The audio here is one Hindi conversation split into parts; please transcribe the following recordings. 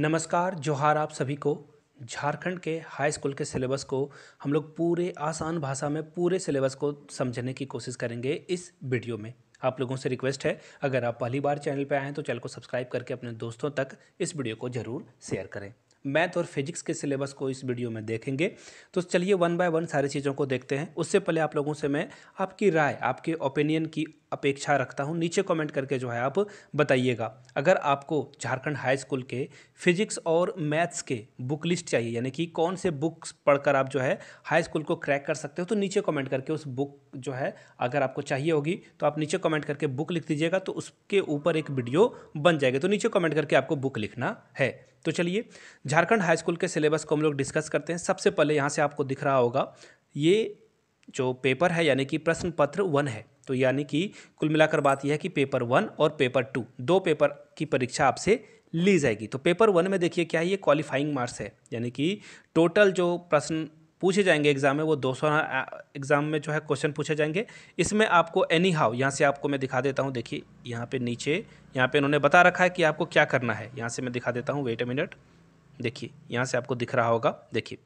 नमस्कार जोहार आप सभी को झारखंड के हाई स्कूल के सिलेबस को हम लोग पूरे आसान भाषा में पूरे सिलेबस को समझने की कोशिश करेंगे इस वीडियो में आप लोगों से रिक्वेस्ट है अगर आप पहली बार चैनल पर आएँ तो चैनल को सब्सक्राइब करके अपने दोस्तों तक इस वीडियो को ज़रूर शेयर करें मैथ और फिजिक्स के सिलेबस को इस वीडियो में देखेंगे तो चलिए वन बाय वन सारी चीज़ों को देखते हैं उससे पहले आप लोगों से मैं आपकी राय आपके ओपिनियन की अपेक्षा रखता हूँ नीचे कमेंट करके जो है आप बताइएगा अगर आपको झारखंड हाई स्कूल के फिजिक्स और मैथ्स के बुक लिस्ट चाहिए यानी कि कौन से बुक्स पढ़कर आप जो है हाई स्कूल को क्रैक कर सकते हो तो नीचे कमेंट करके उस बुक जो है अगर आपको चाहिए होगी तो आप नीचे कमेंट करके बुक लिख दीजिएगा तो उसके ऊपर एक वीडियो बन जाएगा तो नीचे कमेंट करके आपको बुक लिखना है तो चलिए झारखंड हाई स्कूल के सिलेबस को हम लोग डिस्कस करते हैं सबसे पहले यहाँ से आपको दिख रहा होगा ये जो पेपर है यानी कि प्रश्न पत्र वन है तो यानी कि कुल मिलाकर बात यह है कि पेपर वन और पेपर टू दो पेपर की परीक्षा आपसे ली जाएगी तो पेपर वन में देखिए क्या है ये क्वालिफाइंग मार्क्स है यानी कि टोटल जो प्रश्न पूछे जाएंगे एग्ज़ाम में वो दो सौ एग्ज़ाम में जो है क्वेश्चन पूछे जाएंगे इसमें आपको एनी हाउ यहाँ से आपको मैं दिखा देता हूँ देखिए यहाँ पे नीचे यहाँ पे इन्होंने बता रखा है कि आपको क्या करना है यहाँ से मैं दिखा देता हूँ वेट ए मिनट देखिए यहाँ से आपको दिख रहा होगा देखिए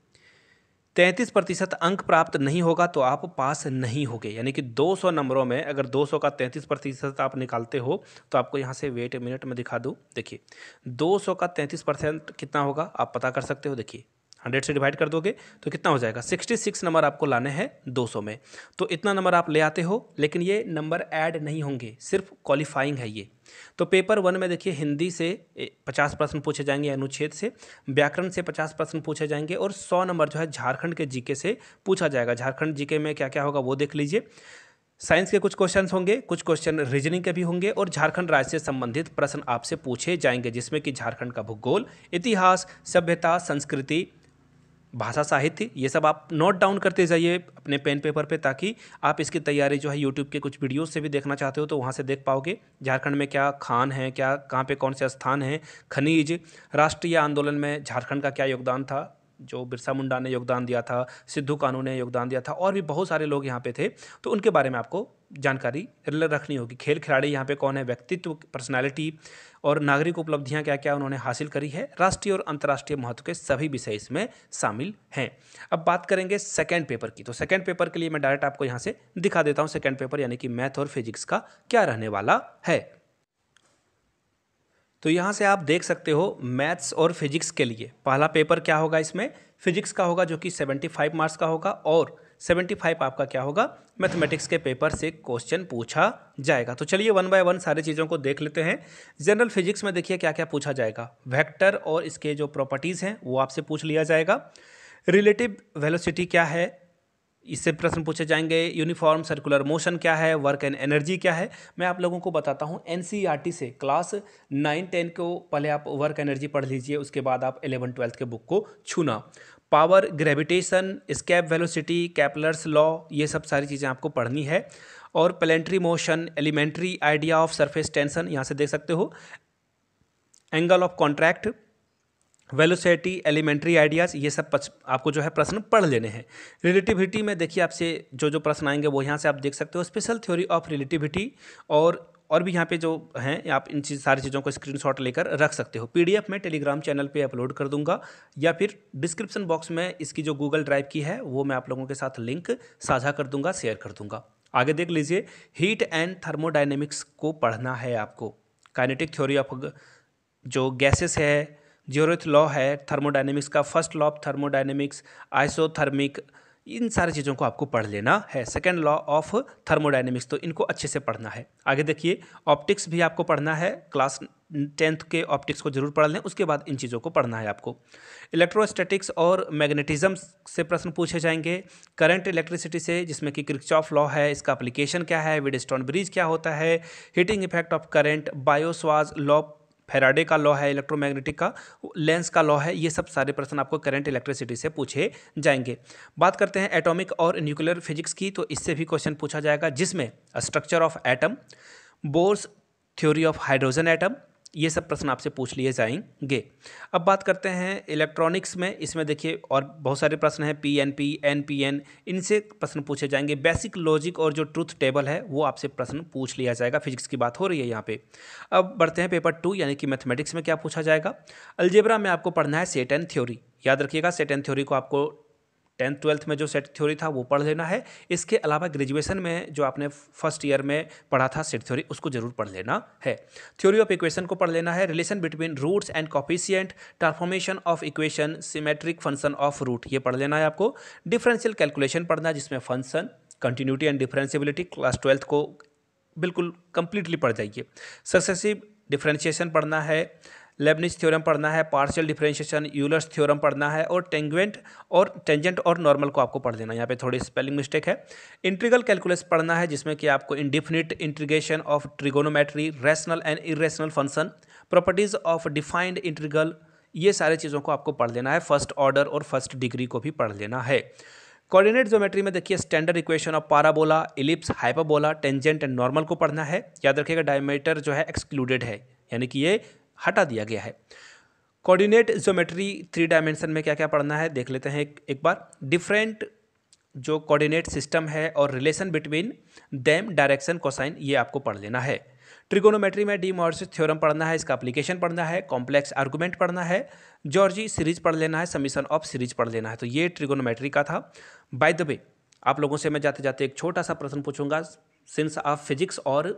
तैंतीस प्रतिशत अंक प्राप्त नहीं होगा तो आप पास नहीं होगे यानी कि 200 नंबरों में अगर 200 का तैंतीस प्रतिशत आप निकालते हो तो आपको यहाँ से वेट मिनट में दिखा दूँ देखिए 200 का तैंतीस परसेंट कितना होगा आप पता कर सकते हो देखिए हंड्रेड से डिवाइड कर दोगे तो कितना हो जाएगा सिक्सटी सिक्स नंबर आपको लाने हैं दो सौ में तो इतना नंबर आप ले आते हो लेकिन ये नंबर ऐड नहीं होंगे सिर्फ क्वालिफाइंग है ये तो पेपर वन में देखिए हिंदी से पचास प्रश्न पूछे जाएंगे अनुच्छेद से व्याकरण से पचास प्रश्न पूछे जाएंगे और सौ नंबर जो है झारखंड के जीके से पूछा जाएगा झारखंड जीके में क्या क्या होगा वो देख लीजिए साइंस के कुछ क्वेश्चन होंगे कुछ क्वेश्चन रीजनिंग के भी होंगे और झारखंड राज्य से संबंधित प्रश्न आपसे पूछे जाएंगे जिसमें कि झारखंड का भूगोल इतिहास सभ्यता संस्कृति भाषा साहित्य ये सब आप नोट डाउन करते जाइए अपने पेन पेपर पे ताकि आप इसकी तैयारी जो है यूट्यूब के कुछ वीडियोस से भी देखना चाहते हो तो वहाँ से देख पाओगे झारखंड में क्या खान है क्या कहाँ पे कौन से स्थान हैं खनिज राष्ट्रीय आंदोलन में झारखंड का क्या योगदान था जो बिरसा मुंडा ने योगदान दिया था सिद्धू कानू ने योगदान दिया था और भी बहुत सारे लोग यहाँ पे थे तो उनके बारे में आपको जानकारी रखनी होगी खेल खिलाड़ी यहाँ पे कौन है व्यक्तित्व पर्सनालिटी और नागरिक उपलब्धियाँ क्या क्या उन्होंने हासिल करी है राष्ट्रीय और अंतर्राष्ट्रीय महत्व के सभी विषय इसमें शामिल हैं अब बात करेंगे सेकेंड पेपर की तो सेकेंड पेपर के लिए मैं डायरेक्ट आपको यहाँ से दिखा देता हूँ सेकेंड पेपर यानी कि मैथ और फिजिक्स का क्या रहने वाला है तो यहाँ से आप देख सकते हो मैथ्स और फिजिक्स के लिए पहला पेपर क्या होगा इसमें फिजिक्स का होगा जो कि 75 मार्क्स का होगा और 75 आपका क्या होगा मैथमेटिक्स के पेपर से क्वेश्चन पूछा जाएगा तो चलिए वन बाय वन सारी चीज़ों को देख लेते हैं जनरल फिजिक्स में देखिए क्या क्या पूछा जाएगा वैक्टर और इसके जो प्रॉपर्टीज़ हैं वो आपसे पूछ लिया जाएगा रिलेटिव वेलोसिटी क्या है इससे प्रश्न पूछे जाएंगे यूनिफॉर्म सर्कुलर मोशन क्या है वर्क एंड एनर्जी क्या है मैं आप लोगों को बताता हूँ एन e से क्लास नाइन टेन को पहले आप वर्क एनर्जी पढ़ लीजिए उसके बाद आप एलेवन ट्वेल्थ के बुक को छूना power gravitation escape velocity Kepler's law ये सब सारी चीज़ें आपको पढ़नी है और planetary motion elementary idea of surface tension यहाँ से देख सकते हो angle of contract velocity elementary ideas ये सब आपको जो है प्रश्न पढ़ लेने हैं रिलेटिविटी में देखिए आपसे जो जो प्रश्न आएंगे वो यहाँ से आप देख सकते हो स्पेशल थ्योरी ऑफ रिलेटिविटी और और भी यहाँ पे जो हैं आप इन चीज सारी चीज़ों को स्क्रीनशॉट लेकर रख सकते हो पीडीएफ में टेलीग्राम चैनल पे अपलोड कर दूंगा या फिर डिस्क्रिप्शन बॉक्स में इसकी जो गूगल ड्राइव की है वो मैं आप लोगों के साथ लिंक साझा कर दूंगा शेयर कर दूंगा आगे देख लीजिए हीट एंड थर्मोडाइनेमिक्स को पढ़ना है आपको काइनेटिक थ्योरी ऑफ जो गैसेस है जियोरेथ लॉ है थर्मोडाइनमिक्स का first law of thermodynamics isothermic इन सारी चीज़ों को आपको पढ़ लेना है सेकेंड लॉ ऑफ थर्मोडाइनमिक्स तो इनको अच्छे से पढ़ना है आगे देखिए ऑप्टिक्स भी आपको पढ़ना है क्लास टेंथ के ऑप्टिक्स को जरूर पढ़ लें उसके बाद इन चीज़ों को पढ़ना है आपको इलेक्ट्रोस्टैटिक्स और मैग्नेटिज्म से प्रश्न पूछे जाएंगे करंट इलेक्ट्रिसिटी से जिसमें कि क्रिकचॉफ लॉ है इसका अप्लीकेशन क्या है विडस्टॉन ब्रिज क्या होता है हीटिंग इफेक्ट ऑफ करंट बायोस्वाज लॉ फेराडे का लॉ है इलेक्ट्रोमैग्नेटिक का लेंस का लॉ है ये सब सारे प्रश्न आपको करंट इलेक्ट्रिसिटी से पूछे जाएंगे बात करते हैं एटॉमिक और न्यूक्लियर फिजिक्स की तो इससे भी क्वेश्चन पूछा जाएगा जिसमें structure of atom Bohr's theory of hydrogen atom ये सब प्रश्न आपसे पूछ लिए जाएंगे अब बात करते हैं इलेक्ट्रॉनिक्स में इसमें देखिए और बहुत सारे प्रश्न हैं P N P N P N इनसे प्रश्न पूछे जाएंगे बेसिक लॉजिक और जो ट्रूथ टेबल है वो आपसे प्रश्न पूछ लिया जाएगा फिजिक्स की बात हो रही है यहाँ पे अब बढ़ते हैं पेपर टू यानी कि मैथमेटिक्स में क्या पूछा जाएगा अल्जेब्रा में आपको पढ़ना है सेट एंड थ्योरी याद रखिएगा सेट एंड थ्योरी को आपको टेंथ ट्वेल्थ में जो सेट थ्योरी था वो पढ़ लेना है इसके अलावा ग्रेजुएशन में जो आपने फर्स्ट ईयर में पढ़ा था सेट थ्योरी उसको जरूर पढ़ लेना है थ्योरी ऑफ इक्वेशन को पढ़ लेना है relation between roots and coefficient transformation of equation symmetric function of root ये पढ़ लेना है आपको डिफरेंशियल कैलकुलेशन पढ़ना है जिसमें function continuity and differentiability class twelfth को बिल्कुल कंप्लीटली पढ़ जाइए सक्सेसिव डिफ्रेंशिएशन पढ़ना है लेबनिज थ्योरम पढ़ना है पार्शियल डिफरेंशिएशन यूलर्स थ्योरम पढ़ना है और टेंगवेंट और टेंजेंट और नॉर्मल को आपको पढ़ देना यहाँ पे थोड़ी स्पेलिंग मिस्टेक है इंट्रीगल कैलकुलस पढ़ना है जिसमें कि आपको indefinite integration of trigonometry rational and irrational function properties of defined integral ये सारे चीज़ों को आपको पढ़ लेना है फर्स्ट ऑर्डर और फर्स्ट डिग्री को भी पढ़ लेना है कोऑर्डिनेट ज्योमेट्री में देखिए standard equation of parabola ellipse hyperbola tangent and normal को पढ़ना है याद रखिएगा डायमीटर जो है एक्सक्लूडेड है यानी कि ये हटा दिया गया है कोऑर्डिनेट ज्योमेट्री थ्री डायमेंशन में क्या क्या पढ़ना है देख लेते हैं एक, बार डिफरेंट जो कोऑर्डिनेट सिस्टम है और relation between them direction cosine ये आपको पढ़ लेना है ट्रिगोनोमेट्री में डी मॉर्सिस थ्योरम पढ़ना है इसका एप्लीकेशन पढ़ना है कॉम्प्लेक्स आर्गुमेंट पढ़ना है जॉर्जी सीरीज पढ़ लेना है समीशन ऑफ सीरीज पढ़ लेना है तो ये ट्रिगोनोमेट्री का था बाय द वे आप लोगों से मैं जाते जाते एक छोटा सा प्रश्न पूछूंगा सिंस ऑफ फिजिक्स और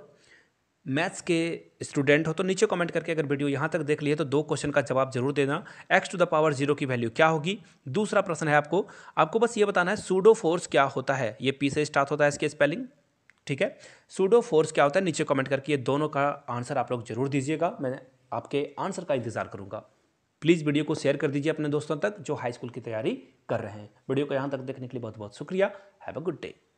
मैथ्स के स्टूडेंट हो तो नीचे कमेंट करके अगर वीडियो यहाँ तक देख लिए तो दो क्वेश्चन का जवाब जरूर देना X to the power zero की वैल्यू क्या होगी दूसरा प्रश्न है आपको आपको बस ये बताना है सूडो फोर्स क्या होता है ये पी से स्टार्ट होता है इसकी स्पेलिंग ठीक है सूडो फोर्स क्या होता है नीचे कमेंट करके ये दोनों का आंसर आप लोग जरूर दीजिएगा मैं आपके आंसर का इंतजार करूँगा प्लीज़ वीडियो को शेयर कर दीजिए अपने दोस्तों तक जो हाई स्कूल की तैयारी कर रहे हैं वीडियो को यहाँ तक देखने के लिए बहुत बहुत शुक्रिया हैव अ गुड डे